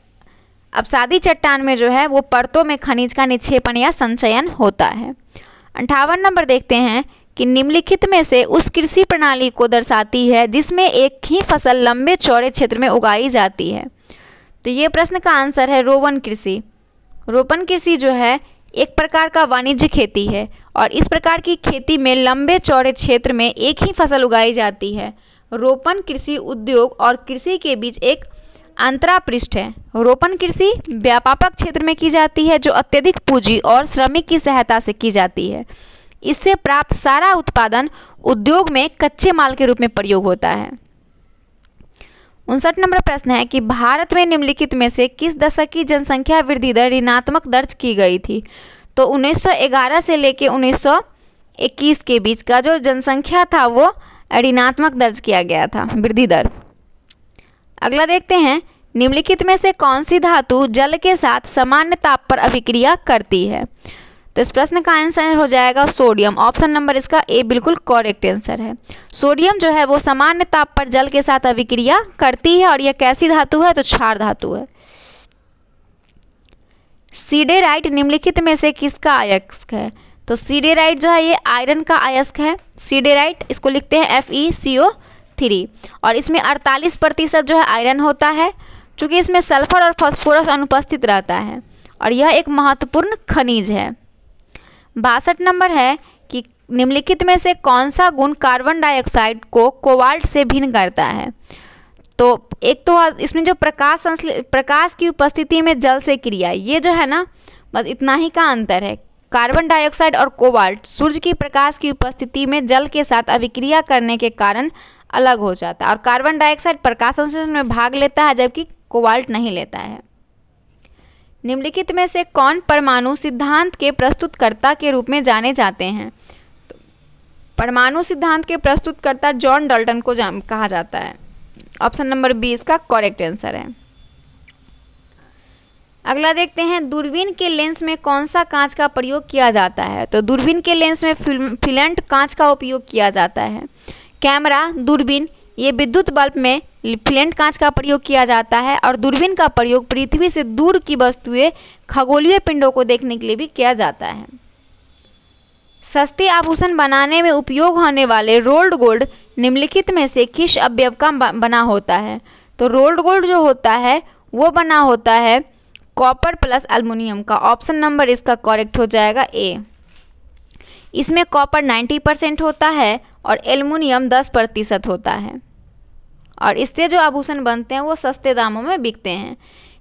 अपसादी चट्टान में जो है वो परतों में खनिज का निक्षेपण या संचयन होता है अंठावन नंबर देखते हैं कि निम्नलिखित में से उस कृषि प्रणाली को दर्शाती है जिसमें एक ही फसल लंबे चौड़े क्षेत्र में उगाई जाती है तो ये प्रश्न का आंसर है रोवन कृषि रोपण कृषि जो है एक प्रकार का वाणिज्य खेती है और इस प्रकार की खेती में लंबे चौड़े क्षेत्र में एक ही फसल उगाई जाती है रोपण कृषि उद्योग और कृषि के बीच एक अंतरापृष्ठ है रोपण कृषि व्यापक क्षेत्र में की जाती है जो अत्यधिक पूंजी और श्रमिक की सहायता से की जाती है इससे प्राप्त सारा उत्पादन उद्योग में कच्चे माल के रूप में प्रयोग होता है उनसठ नंबर प्रश्न है कि भारत में निम्नलिखित में से किस दशक की जनसंख्या वृद्धि दर ऋणात्मक दर्ज की गई थी तो 1911 से लेकर 1921 के बीच का जो जनसंख्या था वो ऋणात्मक दर्ज किया गया था वृद्धि दर अगला देखते हैं निम्नलिखित में से कौन सी धातु जल के साथ सामान्य ताप पर अभिक्रिया करती है तो इस प्रश्न का आंसर हो जाएगा सोडियम ऑप्शन नंबर इसका ए बिल्कुल करेक्ट आंसर है सोडियम जो है वो सामान्य ताप पर जल के साथ अभिक्रिया करती है और यह कैसी धातु है तो क्षार धातु है सीडे राइट निम्नलिखित में से किसका आयस्क है तो सीडे राइट जो है ये आयरन का आयस्क है सीडे राइट इसको लिखते हैं एफ ई सी ओ थ्री और इसमें अड़तालीस प्रतिशत जो है आयरन होता है चूंकि इसमें सल्फर और फॉस्फोरस अनुपस्थित रहता है और यह एक महत्वपूर्ण खनिज है बासठ नंबर है कि निम्नलिखित में से कौन सा गुण कार्बन डाइऑक्साइड को कोवाल्ट से भिन्न करता है तो एक तो इसमें जो प्रकाश प्रकाश की उपस्थिति में जल से क्रिया ये जो है ना बस इतना ही का अंतर है कार्बन डाइऑक्साइड और कोबाल्ट सूर्य की प्रकाश की उपस्थिति में जल के साथ अभिक्रिया करने के कारण अलग हो जाता है और कार्बन डाइऑक्साइड प्रकाश संश्लेषण में भाग लेता है जबकि कोबाल्ट नहीं लेता है निम्नलिखित में से कौन परमाणु सिद्धांत के प्रस्तुतकर्ता के रूप में जाने जाते हैं तो परमाणु सिद्धांत के प्रस्तुतकर्ता जॉन डल्टन को जा, कहा जाता है ऑप्शन नंबर बी इसका करेक्ट आंसर है अगला देखते हैं दूरबीन के लेंस में कौन सा कांच का प्रयोग किया जाता है तो दूरबीन के लेंस में फिलेंट कांच का उपयोग किया जाता है कैमरा दूरबीन ये विद्युत बल्ब में फ्लेंट कांच का प्रयोग किया जाता है और दूरबीन का प्रयोग पृथ्वी से दूर की वस्तुएं खगोलीय पिंडों को देखने के लिए भी किया जाता है सस्ते आभूषण बनाने में उपयोग होने वाले रोल्ड गोल्ड निम्नलिखित में से किस अवयव का बना होता है तो रोल्ड गोल्ड जो होता है वो बना होता है कॉपर प्लस अल्मोनियम का ऑप्शन नंबर इसका करेक्ट हो जाएगा ए इसमें कॉपर 90 परसेंट होता है और एल्युमिनियम 10 प्रतिशत होता है और इससे जो आभूषण बनते हैं वो सस्ते दामों में बिकते हैं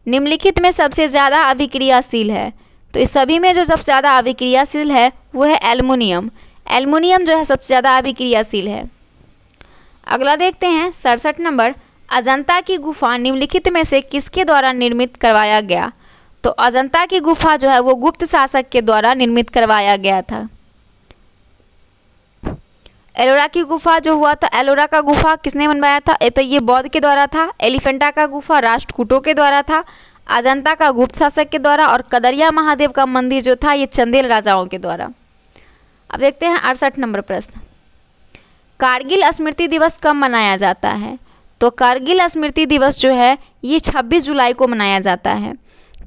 निम्नलिखित में सबसे ज़्यादा अभिक्रियाशील है तो इस सभी में जो सबसे ज़्यादा अभिक्रियाशील है वो है एलमुनियम एलमुनियम जो है सबसे ज़्यादा अभिक्रियाशील है अगला देखते हैं सड़सठ नंबर अजंता की गुफा निम्नलिखित में से किसके द्वारा निर्मित करवाया गया तो अजंता की गुफा जो है वो गुप्त शासक के द्वारा निर्मित करवाया गया था एलोरा की गुफा जो हुआ था एलोरा का गुफा किसने बनवाया था तो ये बौद्ध के द्वारा था एलिफेंटा का गुफा राष्ट्रकूटों के द्वारा था अजंता का गुप्त शासक के द्वारा और कदरिया महादेव का मंदिर जो था ये चंदेल राजाओं के द्वारा अब देखते हैं अड़सठ नंबर प्रश्न कारगिल स्मृति दिवस कब मनाया जाता है तो कारगिल स्मृति दिवस जो है ये 26 जुलाई को मनाया जाता है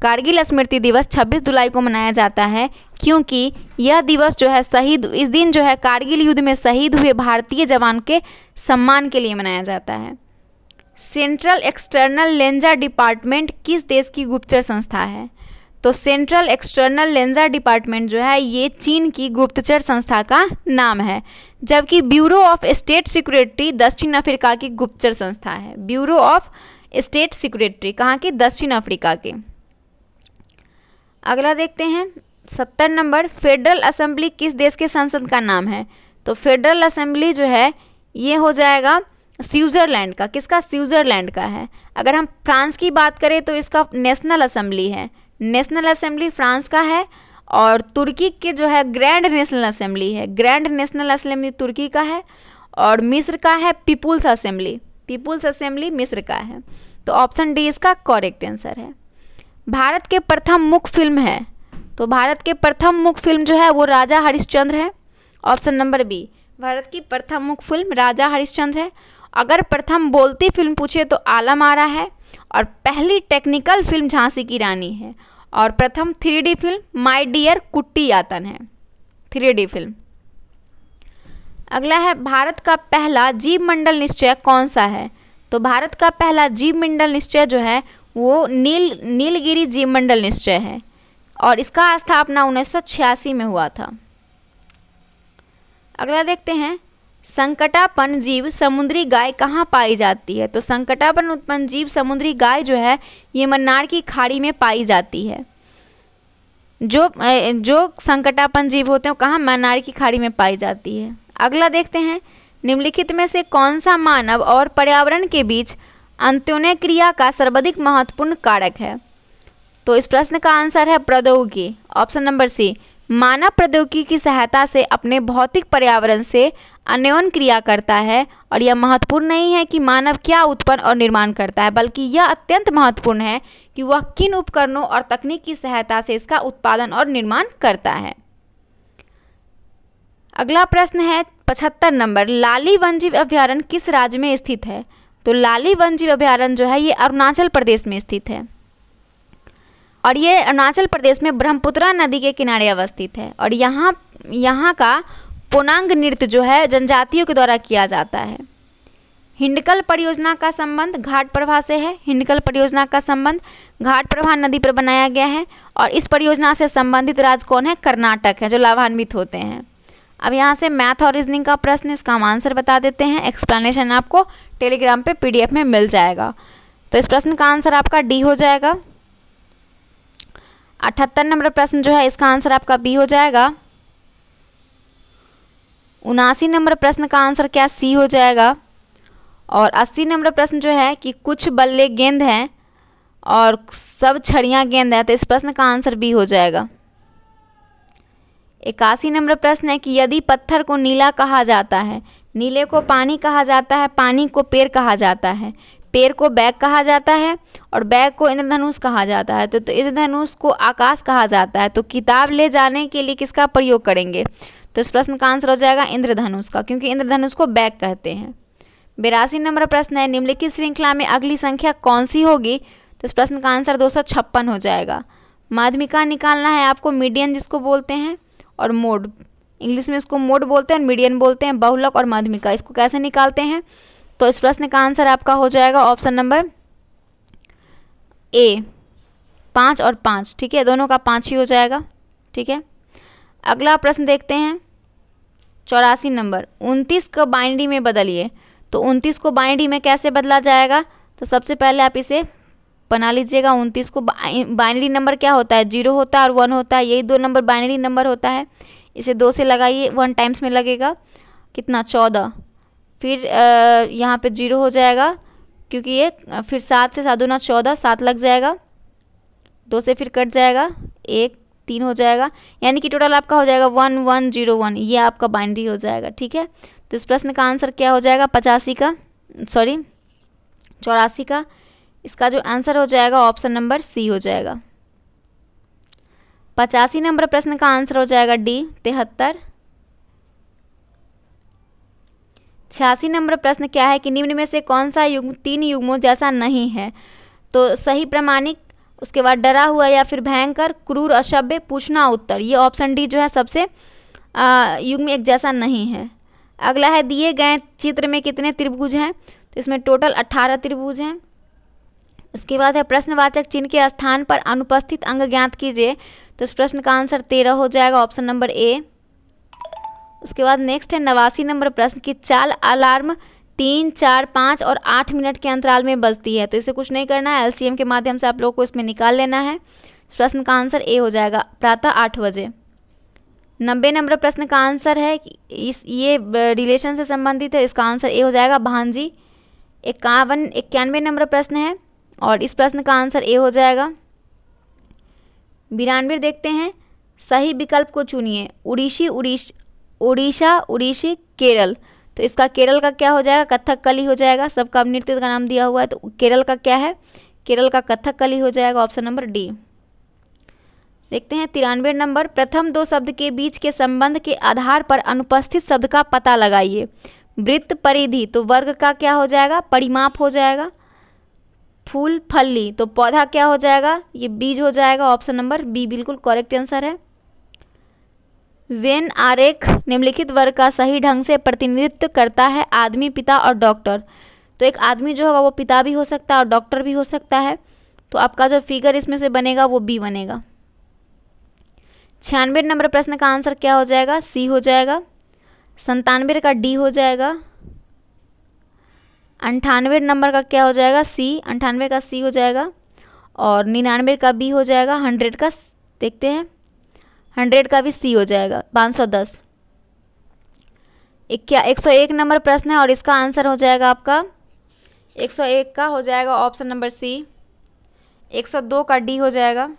कारगिल स्मृति दिवस 26 जुलाई को मनाया जाता है क्योंकि यह दिवस जो है शहीद इस दिन जो है कारगिल युद्ध में शहीद हुए भारतीय जवान के सम्मान के लिए मनाया जाता है सेंट्रल एक्सटर्नल लेंजर डिपार्टमेंट किस देश की गुप्तचर संस्था है तो सेंट्रल एक्सटर्नल लेंजर डिपार्टमेंट जो है ये चीन की गुप्तचर संस्था का नाम है जबकि ब्यूरो ऑफ स्टेट सिक्योरिटी दक्षिण अफ्रीका की गुप्तचर संस्था है ब्यूरो ऑफ स्टेट सिक्योरिटी कहाँ की दक्षिण अफ्रीका की अगला देखते हैं सत्तर नंबर फेडरल असेंबली किस देश के संसद का नाम है तो फेडरल असेंबली जो है ये हो जाएगा स्विट्ज़रलैंड का किसका स्विट्ज़रलैंड का है अगर हम फ्रांस की बात करें तो इसका नेशनल असेंबली है नेशनल असेंबली फ्रांस का है और तुर्की के जो है ग्रैंड नेशनल असेंबली है ग्रैंड नेशनल असेंबली तुर्की का है और मिस्र का है पीपुल्स असेंबली पीपुल्स असेंबली मिस्र का है तो ऑप्शन डी इसका करेक्ट आंसर है भारत के प्रथम मुख्य फिल्म है तो भारत के प्रथम मुख्य फिल्म जो है वो राजा हरिश्चंद्र है ऑप्शन नंबर बी भारत की प्रथम मुख्य फिल्म राजा हरिश्चंद्र है अगर प्रथम बोलती फिल्म पूछे तो आलम आरा है और पहली टेक्निकल फिल्म झांसी की रानी है और प्रथम थ्री फिल्म माई डियर कुट्टी यातन है थ्री फिल्म अगला है भारत का पहला जीव मंडल निश्चय कौन सा है तो भारत का पहला जीव मंडल निश्चय जो है वो नील नीलगिरी जीव मंडल निश्चय है और इसका स्थापना उन्नीस में हुआ था अगला देखते हैं संकटापन जीव समुद्री गाय कहाँ पाई जाती है तो संकटापन उत्पन्न जीव समुद्री गाय जो है ये मन्नार की खाड़ी में पाई जाती है जो जो संकटापन जीव होते हैं कहाँ मन्नार की खाड़ी में पाई जाती है अगला देखते हैं निम्नलिखित में से कौन सा मानव और पर्यावरण के बीच अंत्योन्य क्रिया का सर्वाधिक महत्वपूर्ण कारक है तो इस प्रश्न का आंसर है प्रौद्योगिकी ऑप्शन नंबर सी मानव प्रौद्योगिकी की सहायता से अपने भौतिक पर्यावरण से अन्योन क्रिया करता है और यह महत्वपूर्ण नहीं है कि मानव क्या उत्पन्न और निर्माण करता है बल्कि यह अत्यंत महत्वपूर्ण है कि वह किन उपकरणों और तकनीक की सहायता से इसका उत्पादन और निर्माण करता है अगला प्रश्न है पचहत्तर नंबर लाली वन्यजीव अभ्यारण्य किस राज्य में स्थित है तो लाली वन जीव अभ्यारण्य जो है ये अरुणाचल प्रदेश में स्थित है और ये अरुणाचल प्रदेश में ब्रह्मपुत्रा नदी के किनारे अवस्थित है और यहाँ यहाँ का पुनांग नृत्य जो है जनजातियों के द्वारा किया जाता है हिंडकल परियोजना का संबंध घाट प्रभा से है हिंडकल परियोजना का संबंध घाट प्रभा नदी पर बनाया गया है और इस परियोजना से संबंधित राज्य कौन है कर्नाटक है जो लाभान्वित होते हैं अब यहाँ से मैथ और रीजनिंग का प्रश्न इसका हम आंसर बता देते हैं एक्सप्लेनेशन आपको टेलीग्राम पे पीडीएफ में मिल जाएगा तो इस प्रश्न का आंसर आपका डी हो जाएगा अठहत्तर नंबर प्रश्न जो है इसका आंसर आपका बी हो जाएगा उनासी नंबर प्रश्न का आंसर क्या सी हो जाएगा और अस्सी नंबर प्रश्न जो है कि कुछ बल्ले गेंद हैं और सब छड़ियाँ गेंद हैं तो इस प्रश्न का आंसर बी हो जाएगा इक्यासी नंबर प्रश्न है कि यदि पत्थर को नीला कहा जाता है नीले को पानी कहा जाता है पानी को पेड़ कहा जाता है पेड़ को बैग कहा जाता है और बैग को इंद्रधनुष कहा जाता है तो, तो इंद्रधनुष को आकाश कहा जाता है तो किताब ले जाने के लिए किसका प्रयोग करेंगे तो इस प्रश्न का आंसर हो जाएगा इंद्रधनुष का क्योंकि इंद्रधनुष को बैग कहते हैं बिरासी नंबर प्रश्न है निम्नलिखित श्रृंखला में अगली संख्या कौन सी होगी तो इस प्रश्न का आंसर दो हो जाएगा माध्यमिका निकालना है आपको मीडियन जिसको बोलते हैं और मोड इंग्लिश में इसको मोड बोलते हैं मीडियन बोलते हैं बहुलक और माध्यमिका इसको कैसे निकालते हैं तो इस प्रश्न का आंसर आपका हो जाएगा ऑप्शन नंबर ए पाँच और पाँच ठीक है दोनों का पाँच ही हो जाएगा ठीक है अगला प्रश्न देखते हैं चौरासी नंबर उनतीस को बाइंडी में बदलिए तो उनतीस को बाइंडी में कैसे बदला जाएगा तो सबसे पहले आप इसे बना लीजिएगा उनतीस को बाइनरी नंबर क्या होता है जीरो होता है और वन होता है यही दो नंबर बाइनरी नंबर होता है इसे दो से लगाइए वन टाइम्स में लगेगा कितना चौदह फिर यहाँ पे जीरो हो जाएगा क्योंकि ये फिर सात से सात दोना चौदह सात लग जाएगा दो से फिर कट जाएगा एक तीन हो जाएगा यानी कि टोटल आपका हो जाएगा वन वन जीरो वन ये आपका बाइनरी हो जाएगा ठीक है तो इस प्रश्न का आंसर क्या हो जाएगा पचासी का सॉरी चौरासी का इसका जो आंसर हो जाएगा ऑप्शन नंबर सी हो जाएगा पचासी नंबर प्रश्न का आंसर हो जाएगा डी तिहत्तर छियासी नंबर प्रश्न क्या है कि निम्न में से कौन सा युग्म तीन युग्मों जैसा नहीं है तो सही प्रमाणिक उसके बाद डरा हुआ या फिर भयंकर क्रूर अशभ्य पूछना उत्तर ये ऑप्शन डी जो है सबसे युग्म एक जैसा नहीं है अगला है दिए गए चित्र में कितने त्रिभुज हैं तो इसमें टोटल अट्ठारह त्रिभुज हैं उसके बाद है प्रश्नवाचक चिन्ह के स्थान पर अनुपस्थित अंग ज्ञात कीजिए तो इस प्रश्न का आंसर तेरह हो जाएगा ऑप्शन नंबर ए उसके बाद नेक्स्ट है नवासी नंबर प्रश्न की चाल अलार्म तीन चार पाँच और आठ मिनट के अंतराल में बजती है तो इसे कुछ नहीं करना है एल के माध्यम से आप लोगों को इसमें निकाल लेना है प्रश्न का आंसर ए हो जाएगा प्रातः आठ बजे नब्बे नंबर प्रश्न का आंसर है इस ये रिलेशन से संबंधित है इसका आंसर ए हो जाएगा भानजी इक्यावन इक्यानवे नंबर प्रश्न है और इस प्रश्न का आंसर ए हो जाएगा बिरानवे देखते हैं सही विकल्प को चुनिए उड़ीसी उड़ीस उड़ीसा उड़ीसी केरल तो इसका केरल का क्या हो जाएगा कथक कली हो जाएगा सबका अब नृत्य का नाम दिया हुआ है तो केरल का क्या है केरल का कथक कली हो जाएगा ऑप्शन नंबर डी देखते हैं तिरानवे नंबर प्रथम दो शब्द के बीच के संबंध के आधार पर अनुपस्थित शब्द का पता लगाइए वृत्त परिधि तो वर्ग का क्या हो जाएगा परिमाप हो जाएगा फूल फल्ली तो पौधा क्या हो जाएगा ये बीज हो जाएगा ऑप्शन नंबर बी बिल्कुल करेक्ट आंसर है वेन आरेख निम्नलिखित वर्ग का सही ढंग से प्रतिनिधित्व करता है आदमी पिता और डॉक्टर तो एक आदमी जो होगा वो पिता भी हो सकता है और डॉक्टर भी हो सकता है तो आपका जो फिगर इसमें से बनेगा वो बी बनेगा छियानवे नंबर प्रश्न का आंसर क्या हो जाएगा सी हो जाएगा संतानवे का डी हो जाएगा अंठानवे नंबर का क्या हो जाएगा सी अंठानवे का सी हो जाएगा और निन्यानवे का बी हो जाएगा हंड्रेड का देखते हैं हंड्रेड का भी सी हो जाएगा पाँच सौ दस क्या एक सौ एक नंबर प्रश्न है और इसका आंसर हो जाएगा आपका एक सौ एक का हो जाएगा ऑप्शन नंबर सी एक सौ दो का डी हो जाएगा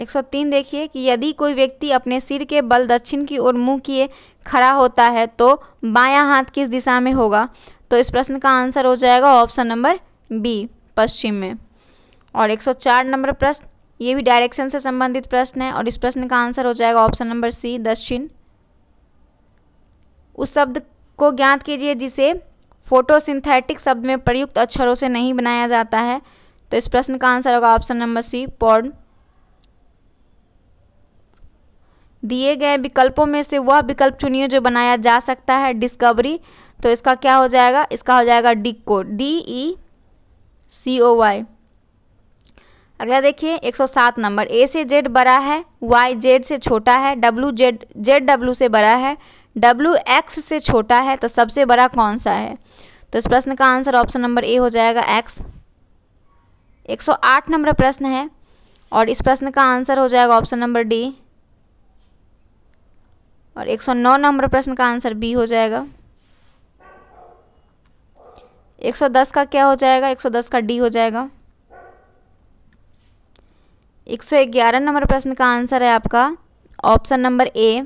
103 देखिए कि यदि कोई व्यक्ति अपने सिर के बल दक्षिण की ओर मुंह किए खड़ा होता है तो बायां हाथ किस दिशा में होगा तो इस प्रश्न का आंसर हो जाएगा ऑप्शन नंबर बी पश्चिम में और 104 नंबर प्रश्न ये भी डायरेक्शन से संबंधित प्रश्न है और इस प्रश्न का आंसर हो जाएगा ऑप्शन नंबर सी दक्षिण उस शब्द को ज्ञात कीजिए जिसे फोटोसिंथेटिक शब्द में प्रयुक्त अक्षरों से नहीं बनाया जाता है तो इस प्रश्न का आंसर होगा ऑप्शन नंबर सी पॉर्न दिए गए विकल्पों में से वह विकल्प चुनिए जो बनाया जा सकता है डिस्कवरी तो इसका क्या हो जाएगा इसका हो जाएगा डिको डी ई सी ओ वाई अगला देखिए 107 नंबर ए से जेड बड़ा है वाई जेड से छोटा है डब्लू जेड जेड डब्लू से बड़ा है डब्लू एक्स से छोटा है तो सबसे बड़ा कौन सा है तो इस प्रश्न का आंसर ऑप्शन नंबर ए हो जाएगा एक्स 108 नंबर प्रश्न है और इस प्रश्न का आंसर हो जाएगा ऑप्शन नंबर डी और 109 नंबर प्रश्न का आंसर बी हो जाएगा 110 का क्या हो जाएगा 110 का डी हो जाएगा 111 नंबर प्रश्न का आंसर है आपका ऑप्शन नंबर ए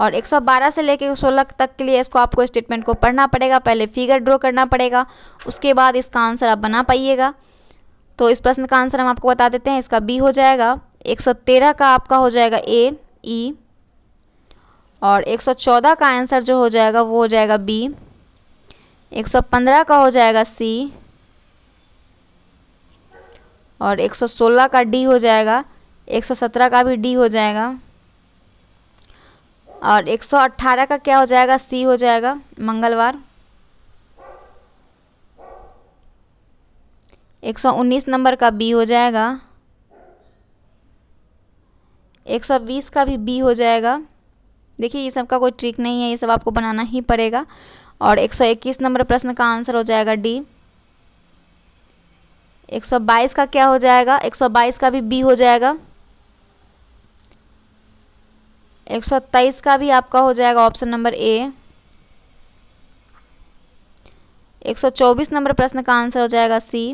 और 112 से लेकर 116 तक के लिए इसको आपको स्टेटमेंट को पढ़ना पड़ेगा पहले फिगर ड्रॉ करना पड़ेगा उसके बाद इसका आंसर आप बना पाइएगा तो इस प्रश्न का आंसर हम आपको बता देते हैं इसका बी हो जाएगा 113 का आपका हो जाएगा ए ई e, और 114 का आंसर जो हो जाएगा वो हो जाएगा बी 115 का हो जाएगा सी और 116 का डी हो जाएगा 117 का भी डी हो जाएगा और 118 का क्या हो जाएगा सी हो जाएगा मंगलवार 119 नंबर का बी हो जाएगा 120 का भी बी हो जाएगा देखिए ये सब का कोई ट्रिक नहीं है ये सब आपको बनाना ही पड़ेगा और 121 नंबर प्रश्न का आंसर हो जाएगा डी 122 का क्या हो जाएगा 122 का भी बी हो जाएगा 123 का भी आपका हो जाएगा ऑप्शन नंबर ए 124 नंबर प्रश्न का आंसर हो जाएगा सी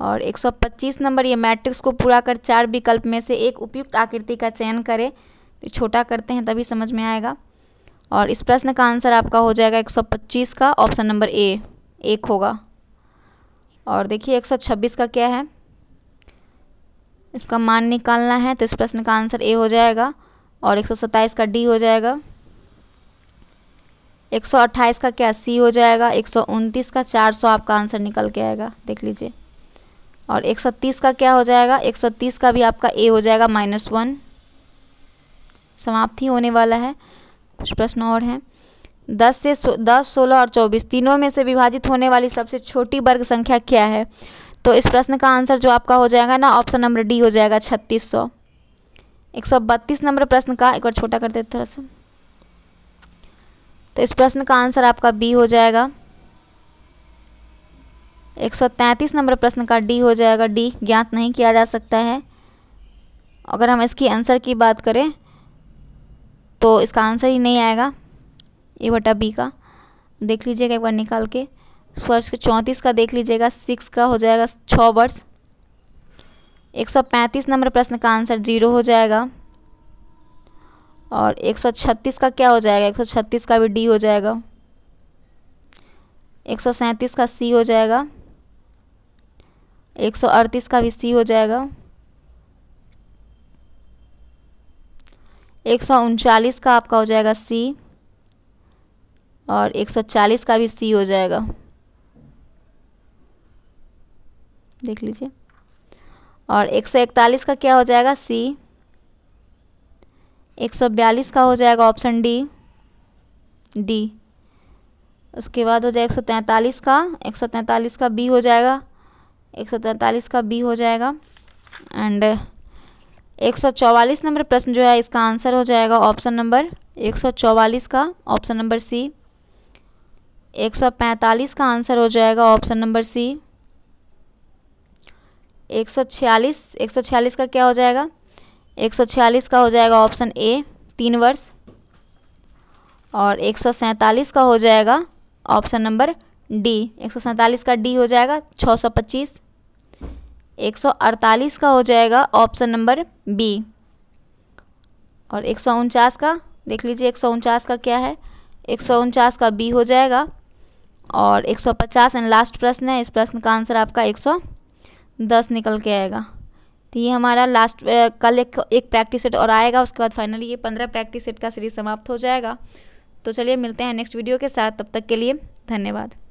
और 125 नंबर ये मैट्रिक्स को पूरा कर चार विकल्प में से एक उपयुक्त आकृति का चयन करें छोटा करते हैं तभी समझ में आएगा और इस प्रश्न का आंसर आपका हो जाएगा 125 का ऑप्शन नंबर ए एक होगा और देखिए 126 का क्या है इसका मान निकालना है तो इस प्रश्न का आंसर ए हो जाएगा और एक का डी हो जाएगा 128 का क्या सी हो जाएगा 129 का 400 आपका आंसर निकल के आएगा देख लीजिए और 130 का क्या हो जाएगा 130 का भी आपका ए हो जाएगा माइनस वन समाप्ति होने वाला है कुछ प्रश्न और हैं दस से 10, दस सोलह और चौबीस तीनों में से विभाजित होने वाली सबसे छोटी वर्ग संख्या क्या है तो इस प्रश्न का आंसर जो आपका हो जाएगा ना ऑप्शन नंबर डी हो जाएगा छत्तीस सौ एक सौ बत्तीस नंबर प्रश्न का एक बार छोटा कर देते थोड़ा सा तो इस प्रश्न का आंसर आपका बी हो जाएगा 133 नंबर प्रश्न का डी हो जाएगा डी ज्ञात नहीं किया जा सकता है अगर हम इसकी आंसर की बात करें तो इसका आंसर ही नहीं आएगा ए बटा बी का देख लीजिएगा एक बार निकाल के स्वर्ष के चौंतीस का देख लीजिएगा सिक्स का हो जाएगा छः वर्ष 135 नंबर प्रश्न का आंसर जीरो हो जाएगा और 136 का क्या हो जाएगा 136 का भी डी हो जाएगा 137 का सी हो जाएगा एक सौ अड़तीस का भी सी हो जाएगा एक सौ उनचालीस का आपका हो जाएगा सी और एक सौ चालीस का भी सी हो जाएगा देख लीजिए और एक सौ इकतालीस का क्या हो जाएगा सी एक सौ बयालीस का हो जाएगा ऑप्शन डी डी उसके बाद हो जाएगा एक सौ का एक सौ का बी हो जाएगा एक सौ तैंतालीस का बी हो जाएगा एंड एक सौ चौवालीस नंबर प्रश्न जो है इसका आंसर हो जाएगा ऑप्शन नंबर एक सौ चौवालीस का ऑप्शन नंबर सी एक सौ पैंतालीस का आंसर हो जाएगा ऑप्शन नंबर सी एक सौ छियालीस एक सौ छियालीस का क्या हो जाएगा एक सौ छियालीस का हो जाएगा ऑप्शन ए तीन वर्ष और एक सौ सैंतालीस का हो जाएगा ऑप्शन नंबर डी एक सौ सैंतालीस का डी हो जाएगा छः सौ पच्चीस 148 का हो जाएगा ऑप्शन नंबर बी और एक का देख लीजिए एक का क्या है एक का बी हो जाएगा और 150 एंड लास्ट प्रश्न है इस प्रश्न का आंसर आपका 110 निकल के आएगा तो ये हमारा लास्ट कल एक एक प्रैक्टिस सेट और आएगा उसके बाद फाइनली ये पंद्रह प्रैक्टिस सेट का सीरीज समाप्त हो जाएगा तो चलिए मिलते हैं नेक्स्ट वीडियो के साथ तब तक के लिए धन्यवाद